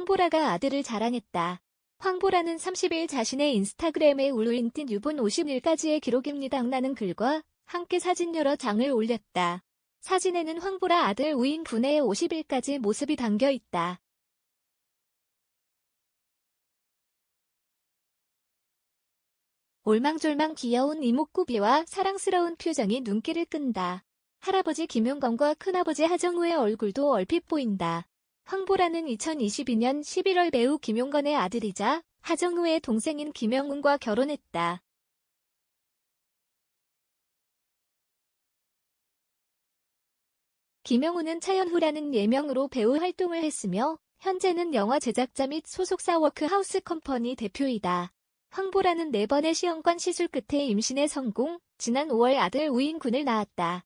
황보라가 아들을 자랑했다. 황보라는 30일 자신의 인스타그램에 울 올린 틴유분 50일까지의 기록입니다. 나는 글과 함께 사진 여러 장을 올렸다. 사진에는 황보라 아들 우인 군의 50일까지 모습이 담겨 있다. 올망졸망 귀여운 이목구비와 사랑스러운 표정이 눈길을 끈다. 할아버지 김용건과 큰아버지 하정우의 얼굴도 얼핏 보인다. 황보라는 2022년 11월 배우 김용건의 아들이자 하정우의 동생인 김영훈과 결혼했다. 김영훈은 차연후라는 예명으로 배우 활동을 했으며 현재는 영화 제작자 및 소속사 워크하우스 컴퍼니 대표이다. 황보라는 4번의 시험관 시술 끝에 임신에 성공, 지난 5월 아들 우인군을 낳았다.